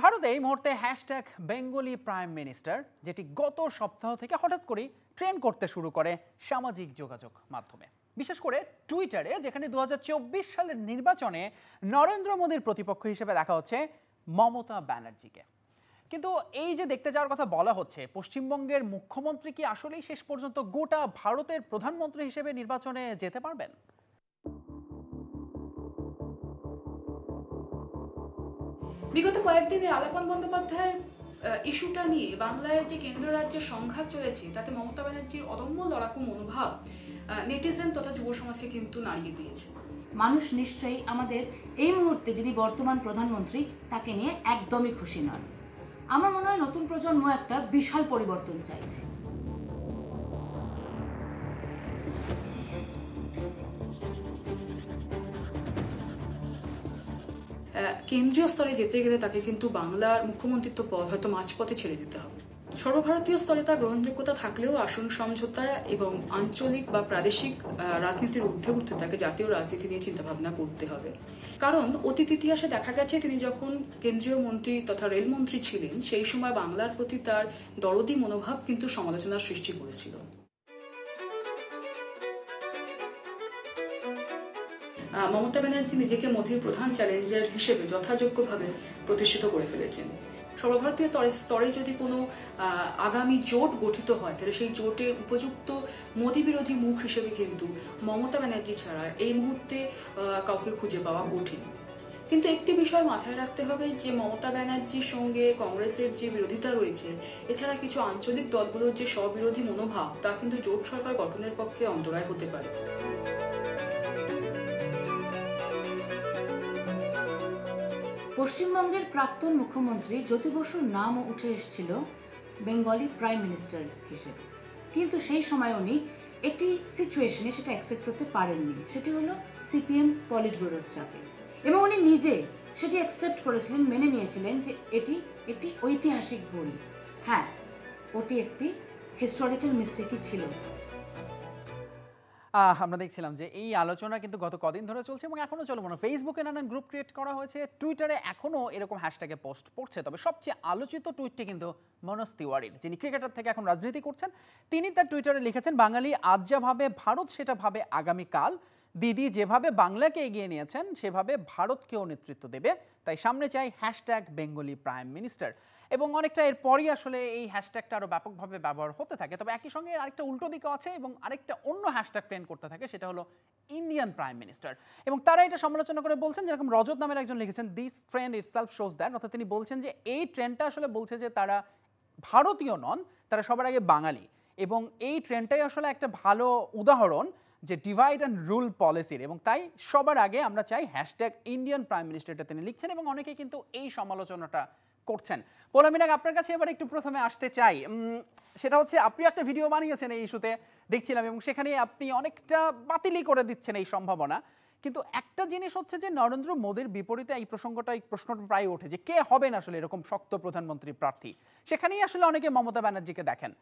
ভারতে এই মুহূর্তে হ্যাশট্যাগ বেঙ্গলি প্রাইম মিনিস্টার যেটি গত সপ্তাহ থেকে হঠাৎ করেই ট্রেন করতে শুরু করে সামাজিক যোগাযোগ মাধ্যমে বিশেষ করে টুইটারে যেখানে দু সালের নির্বাচনে নরেন্দ্র মোদীর প্রতিপক্ষ হিসেবে দেখা হচ্ছে মমতা ব্যানার্জিকে কিন্তু এই যে দেখতে যাওয়ার কথা বলা হচ্ছে পশ্চিমবঙ্গের মুখ্যমন্ত্রী কি আসলেই শেষ পর্যন্ত গোটা ভারতের প্রধানমন্ত্রী হিসেবে নির্বাচনে যেতে পারবেন বিগত কয়েকদিনে আলাপন বন্দ্যোপাধ্যায়ের ইস্যুটা নিয়ে বাংলায় যে কেন্দ্র রাজ্যের সংঘাত চলেছে তাতে মমতা ব্যানার্জির অদম্য লড়াকু মনোভাব নেটিজেন তথা যুব সমাজকে কিন্তু নাড়িয়ে দিয়েছে মানুষ নিশ্চয়ই আমাদের এই মুহূর্তে যিনি বর্তমান প্রধানমন্ত্রী তাকে নিয়ে একদমই খুশি নন আমার মনে হয় নতুন প্রজন্ম একটা বিশাল পরিবর্তন চাইছে কেন্দ্রীয় স্তরে যেতে গেলে তাকে কিন্তু বাংলার মুখ্যমন্ত্রিত্ব পদ হয়তো মাঝপথে ছেড়ে দিতে হবে সর্বভারতীয় স্তরে তার গ্রহণযোগ্যতা থাকলেও আসন সমঝোতা এবং আঞ্চলিক বা প্রাদেশিক রাজনীতির ঊর্ধ্বে উঠতে তাকে জাতীয় রাজনীতি নিয়ে চিন্তাভাবনা করতে হবে কারণ অতীত ইতিহাসে দেখা গেছে তিনি যখন কেন্দ্রীয় মন্ত্রী তথা রেলমন্ত্রী ছিলেন সেই সময় বাংলার প্রতি তার দরদি মনোভাব কিন্তু সমালোচনার সৃষ্টি করেছিল মমতা ব্যানার্জী নিজেকে মোদীর প্রধান চ্যালেঞ্জার হিসেবে যথাযোগ্যভাবে প্রতিষ্ঠিত করে ফেলেছেন সর্বভারতীয় স্তরে যদি কোনো আগামী জোট গঠিত হয় তাহলে সেই জোটের উপযুক্ত মোদী বিরোধী মুখ হিসেবে কিন্তু মমতা ব্যানার্জি ছাড়া এই মুহূর্তে কাউকে খুঁজে পাওয়া কঠিন কিন্তু একটি বিষয় মাথায় রাখতে হবে যে মমতা ব্যানার্জির সঙ্গে কংগ্রেসের যে বিরোধিতা রয়েছে এছাড়া কিছু আঞ্চলিক দলগুলোর যে স্ববিরোধী মনোভাব তা কিন্তু জোট সরকার গঠনের পক্ষে অন্তরায় হতে পারে পশ্চিমবঙ্গের প্রাক্তন মুখ্যমন্ত্রী জ্যোতি বসুর নামও উঠে এসেছিল বেঙ্গলি প্রাইম মিনিস্টার হিসেবে কিন্তু সেই সময় উনি একটি সিচুয়েশনে সেটা অ্যাকসেপ্ট করতে পারেননি সেটি হলো সিপিএম পলিট ব্যুরোর চাপে এবং উনি নিজে সেটি অ্যাকসেপ্ট করেছিলেন মেনে নিয়েছিলেন যে এটি একটি ঐতিহাসিক ভুল হ্যাঁ ওটি একটি হিস্টোরিক্যাল মিস্টেকই ছিল আমরা দেখছিলাম যে এই আলোচনা কিন্তু গত কদিন ধরে চলছে এবং এখনও চলবো না ফেসবুকে নানান গ্রুপ ক্রিয়েট করা হয়েছে টুইটারে এখনও এরকম হ্যাশট্যাগে পোস্ট পড়ছে তবে সবচেয়ে আলোচিত টুইটটি কিন্তু মনোজ তিওয়ারির যিনি ক্রিকেটার থেকে এখন রাজনীতি করছেন তিনি তার টুইটারে লিখেছেন বাঙালি আজ যা ভাবে ভারত সেটা ভাবে আগামীকাল দিদি যেভাবে বাংলাকে এগিয়ে নিয়েছেন সেভাবে ভারতকেও নেতৃত্ব দেবে তাই সামনে চাই হ্যাশট্যাগ বেঙ্গলি প্রাইম মিনিস্টার এবং অনেকটা এরপরই আসলে এই হ্যাশট্যাগটা আরও ব্যাপকভাবে ব্যবহার হতে থাকে তবে একই সঙ্গে আরেকটা উল্টো দিকও আছে এবং আরেকটা অন্য হ্যাশট্যাগ ট্রেন্ড করতে থাকে সেটা হলো ইন্ডিয়ান প্রাইম মিনিস্টার এবং তারা এটা সমালোচনা করে বলছেন যেরকম রজত নামের একজন লিখেছেন this trend itself shows that অর্থাৎ তিনি বলছেন যে এই ট্রেন্ডটা আসলে বলছে যে তারা ভারতীয় নন তারা সবার আগে বাঙালি এবং এই ট্রেন্ডটাই আসলে একটা ভালো উদাহরণ যে ডিভাইড অ্যান্ড রুল পলিসির এবং তাই সবার আগে আমরা চাই হ্যাশট্যাগ ইন্ডিয়ান প্রাইম মিনিস্টার তিনি লিখছেন এবং অনেকে কিন্তু এই সমালোচনাটা করছেন পোলামিনাগ আপনার কাছে এবার একটু প্রথমে আসতে চাই সেটা হচ্ছে আপনি একটা ভিডিও বানিয়েছেন এই ইস্যুতে দেখছিলাম এবং সেখানে আপনি অনেকটা বাতিলই করে দিচ্ছেন এই সম্ভাবনা কিন্তু একটা জিনিস হচ্ছে যে নরেন্দ্র মোদীর বিপরীতে এই প্রসঙ্গটা এই প্রশ্নটা প্রায় ওঠে যে কে হবেন আসলে এরকম শক্ত প্রধানমন্ত্রী প্রার্থী সেখানেই আসলে অনেকে মমতা ব্যানার্জিকে দেখেন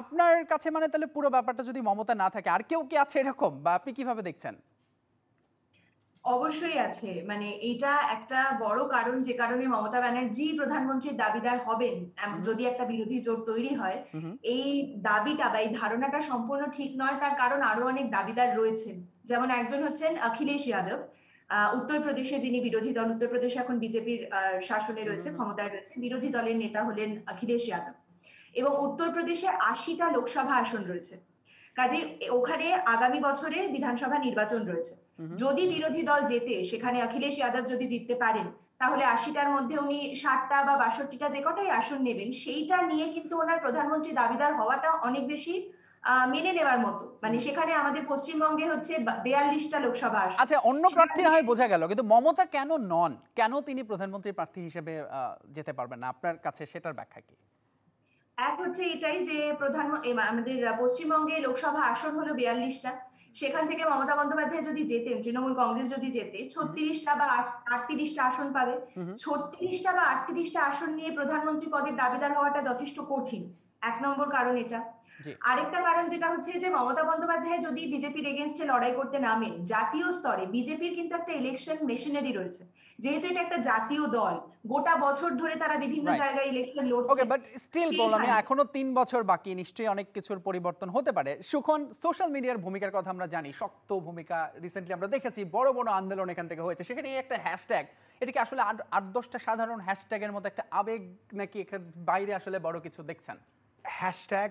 আপনার কাছে মানে তাহলে পুরো ব্যাপারটা যদি মমতা না থাকে আর কেউ কি আছে এরকম বা আপনি কিভাবে দেখছেন অবশ্যই আছে মানে এটা একটা বড় কারণ যে কারণে মমতা ব্যানার্জি প্রধানমন্ত্রীর দাবিদার হবেন যদি একটা বিরোধী জোট তৈরি হয় এই দাবিটা বা এই ধারণাটা সম্পূর্ণ ঠিক নয় তার কারণ আরো অনেক দাবিদার রয়েছেন যেমন একজন হচ্ছেন অখিলেশ যাদব উত্তরপ্রদেশে যিনি বিরোধী দল উত্তরপ্রদেশে এখন বিজেপির শাসনে রয়েছে ক্ষমতায় রয়েছে বিরোধী দলের নেতা হলেন অখিলেশ যাদব এবং উত্তরপ্রদেশে আশিটা লোকসভা আসন রয়েছে কাজে ওখানে আগামী বছরে বিধানসভা নির্বাচন রয়েছে যদি বিরোধী দল জেতে সেখানে অখিলেশ যাদব যদি জিততে পারেন তাহলে আশিটার মধ্যে উনি ষাটটা বা বাষট্টিটা যে কটাই আসন নেবেন সেইটা নিয়ে কিন্তু ওনার প্রধানমন্ত্রী দাবিদার হওয়াটা অনেক বেশি মেনে নেবার মতো মানে সেখানে আমাদের পশ্চিমবঙ্গে হচ্ছে বেয়াল্লিশটা লোকসভা আসন আচ্ছা অন্য প্রার্থী হয় বোঝা গেল কিন্তু মমতা কেন নন কেন তিনি প্রধানমন্ত্রী প্রার্থী হিসেবে যেতে পারবেন না আপনার কাছে সেটার ব্যাখ্যা কি এক হচ্ছে এটাই যে প্রধান আমাদের পশ্চিমবঙ্গে লোকসভা আসন হলো বিয়াল্লিশটা সেখান থেকে মমতা বন্দ্যোপাধ্যায় যদি যেতেন তৃণমূল কংগ্রেস যদি যেতে ছত্রিশটা বা আটত্রিশটা আসন পাবে ছত্রিশটা বা আটত্রিশটা আসন নিয়ে প্রধানমন্ত্রী পদের দাবিদার হওয়াটা যথেষ্ট কঠিন এক নম্বর কারণ এটা আরেকটা কারণ যেটা হচ্ছে যে মমতা বন্দ্যোপাধ্যায় যদি বিজেপির এগেনস্টে লড়াই করতে নামে জাতীয় স্তরে বিজেপির কিন্তু একটা ইলেকশন মেশিনারি রয়েছে যেহেতু এটা একটা জাতীয় দল গোটা বছর ধরে তারা বিভিন্ন জায়গায় ইলেকশন লড়ছে ওকে বাট স্টিল বললাম এখনো তিন বছর বাকি নিশ্চয়ই অনেক কিছুর পরিবর্তন হতে পারে সুখন সোশ্যাল মিডিয়ার ভূমিকার কথা আমরা জানি শক্ত ভূমিকা রিসেন্টলি আমরা দেখেছি বড় বড় আন্দোলন এখান থেকে হয়েছে সেখানে একটা হ্যাশট্যাগ এটাকে আসলে আট দশটা সাধারণ হ্যাশট্যাগের মতো একটা আবেগ নাকি এখানে বাইরে আসলে বড় কিছু দেখছেন হ্যাশট্যাগ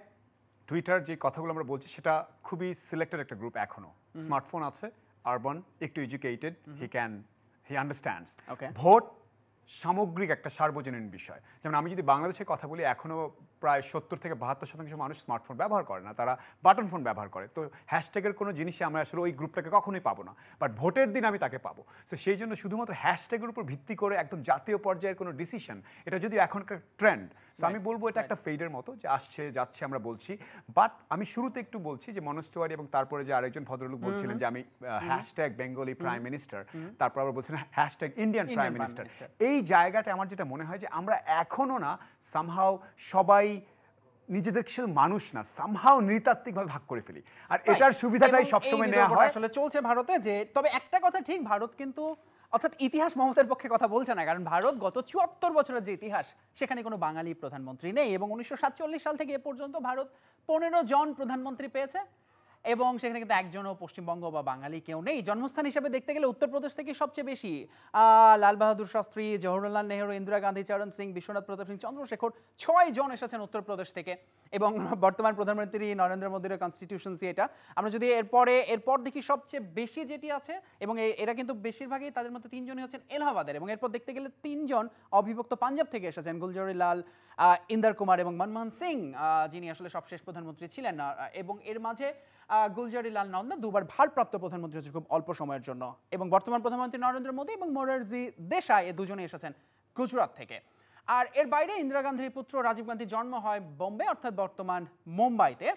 টুইটার যে কথাগুলো আমরা বলছি সেটা খুবই সিলেক্টেড একটা গ্রুপ এখনো স্মার্টফোন আছে আরবান একটু educated he can he understand vote সামগ্রিক একটা সার্বজনীন বিষয় যেমন আমি যদি বাংলাদেশের কথা বলি এখনো প্রায় সত্তর থেকে বাহাত্তর শতাংশ মানুষ স্মার্টফোন ব্যবহার করে না তারা বাটন ফোন ব্যবহার করে তো হ্যাশট্যাগের কোনো জিনিসে আমরা আসলে ওই গ্রুপটাকে কখনোই পাবো না বাট ভোটের দিন আমি তাকে পাবো তো সেই জন্য শুধুমাত্র হ্যাশট্যাগের উপর ভিত্তি করে একদম জাতীয় পর্যায়ের কোনো ডিসিশন এটা যদি এখনকার ট্রেন্ড তো আমি বলবো এটা একটা ফেডের মতো যে আসছে যাচ্ছে আমরা বলছি বাট আমি শুরুতে একটু বলছি যে মনোজ তিওয়ারি এবং তারপরে যে আরেকজন ভদ্রলোক বলছিলেন যে আমি হ্যাশট্যাগ বেঙ্গলি প্রাইম মিনিস্টার তারপর আবার বলছিলেন হ্যাশট্যাগ ইন্ডিয়ান প্রাইম মিনিস্টার এই জায়গাটা আমার যেটা মনে হয় যে আমরা এখনো না সামহাও সবাই নিজেদের শুধু মানুষ না সামহাও নৃতাত্ত্বিকভাবে ভাগ করে ফেলি আর এটার সুবিধাটাই সবসময় নেওয়া হয় আসলে চলছে ভারতে যে তবে একটা কথা ঠিক ভারত কিন্তু অর্থাৎ ইতিহাস মমতার পক্ষে কথা বলছে না কারণ ভারত গত চুয়াত্তর বছরের যে ইতিহাস সেখানে কোনো বাঙালি প্রধানমন্ত্রী নেই এবং উনিশশো সাল থেকে এ পর্যন্ত ভারত পনেরো জন প্রধানমন্ত্রী পেয়েছে এবং সেখানে কিন্তু একজনও পশ্চিমবঙ্গ বা বাঙালি কেউ নেই জন্মস্থান হিসেবে দেখতে গেলে উত্তরপ্রদেশ থেকে সবচেয়ে বেশি লাল বাহাদুর শাস্ত্রী জওহরলাল নেহরু ইন্দিরা গান্ধী চরণ সিং বিশ্বনাথ প্রতাপ সিং চন্দ্রশেখর ছয় জন এসেছেন উত্তরপ্রদেশ থেকে এবং বর্তমান প্রধানমন্ত্রী নরেন্দ্র মোদীর কনস্টিটিউশনসি এটা আমরা যদি এরপরে এরপর দেখি সবচেয়ে বেশি যেটি আছে এবং এরা কিন্তু বেশিরভাগই তাদের মধ্যে তিনজনই হচ্ছেন এলাহাবাদের এবং এরপর দেখতে গেলে তিনজন অবিভক্ত পাঞ্জাব থেকে এসেছেন গুলজরি লাল ইন্দার কুমার এবং মনমোহন সিং যিনি আসলে সবশেষ প্রধানমন্ত্রী ছিলেন এবং এর মাঝে গুলজারি লাল নন্দা দুবার ভারপ্রাপ্ত প্রধানমন্ত্রী হয়েছে খুব অল্প সময়ের জন্য এবং বর্তমান প্রধানমন্ত্রী নরেন্দ্র মোদী এবং মোরারজি দেশাই এ দুজনে এসেছেন গুজরাট থেকে আর এর বাইরে ইন্দিরা গান্ধীর পুত্র রাজীব গান্ধীর জন্ম হয় বোম্বে অর্থাৎ বর্তমান মুম্বাইতে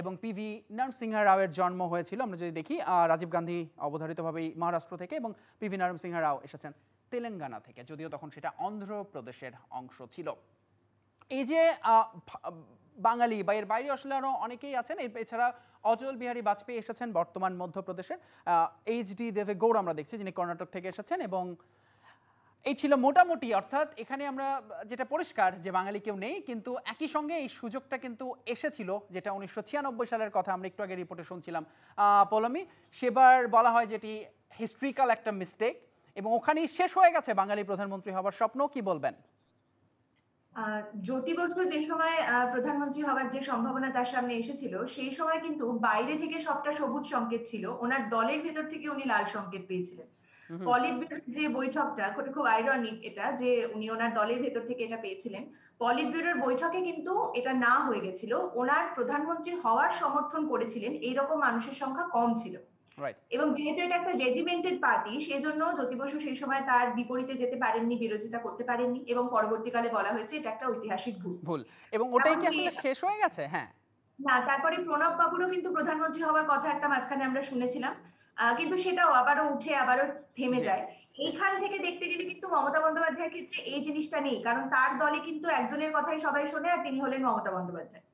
এবং পিভি নরসিংহা রাওয়ের জন্ম হয়েছিল আমরা যদি দেখি রাজীব গান্ধী অবধারিতভাবেই মহারাষ্ট্র থেকে এবং পিভি নরসিংহা রাও এসেছেন তেলেঙ্গানা থেকে যদিও তখন সেটা অন্ধ্রপ্রদেশের অংশ ছিল এই যে বাঙালি বা এর বাইরে আসলে আরও অনেকেই আছেন এছাড়া অজল বিহারী বাজপেয়ী এসেছেন বর্তমান মধ্যপ্রদেশের এইচ ডি দেবে গৌড় আমরা দেখছি যিনি কর্ণাটক থেকে এসেছেন এবং এই ছিল মোটামুটি অর্থাৎ এখানে আমরা যেটা পরিষ্কার যে বাঙালি কেউ নেই কিন্তু একই সঙ্গে এই সুযোগটা কিন্তু এসেছিল যেটা উনিশশো সালের কথা আমরা একটু আগে রিপোর্টে শুনছিলাম পলমি সেবার বলা হয় যেটি হিস্ট্রিক্যাল একটা মিস্টেক এবং ওখানেই শেষ হয়ে গেছে বাঙালি প্রধানমন্ত্রী হবার স্বপ্ন কি বলবেন জ্যোতি বসু যে সময় প্রধানমন্ত্রী হওয়ার যে সম্ভাবনা তার সামনে এসেছিল সেই সময় কিন্তু বাইরে থেকে সবটা সবুজ সংকেত ছিল ওনার দলের ভেতর থেকে উনি লাল সংকেত পেয়েছিলেন পলিট যে বৈঠকটা খুব আইরনিক এটা যে উনি ওনার দলের ভেতর থেকে এটা পেয়েছিলেন পলিট ব্যুরোর বৈঠকে কিন্তু এটা না হয়ে গেছিল ওনার প্রধানমন্ত্রী হওয়ার সমর্থন করেছিলেন এইরকম মানুষের সংখ্যা কম ছিল এবং যেহেতু এটা একটা রেজিমেন্টেড পার্টি সেজন্য জ্যোতি বসু সেই সময় তার বিপরীতে যেতে পারেননি বিরোধিতা করতে পারেননি এবং পরবর্তীকালে বলা হয়েছে এটা একটা ঐতিহাসিক ভুল ভুল এবং ওটাই কি আসলে শেষ হয়ে গেছে হ্যাঁ না তারপরে প্রণব বাবুরও কিন্তু প্রধানমন্ত্রী হওয়ার কথা একটা মাঝখানে আমরা শুনেছিলাম কিন্তু সেটাও আবারও উঠে আবারও থেমে যায় এইখান থেকে দেখতে গেলে কিন্তু মমতা বন্দ্যোপাধ্যায়ের ক্ষেত্রে এই জিনিসটা নেই কারণ তার দলে কিন্তু একজনের কথাই সবাই শোনে আর তিনি হলেন মমতা বন্দ্যোপাধ্যায়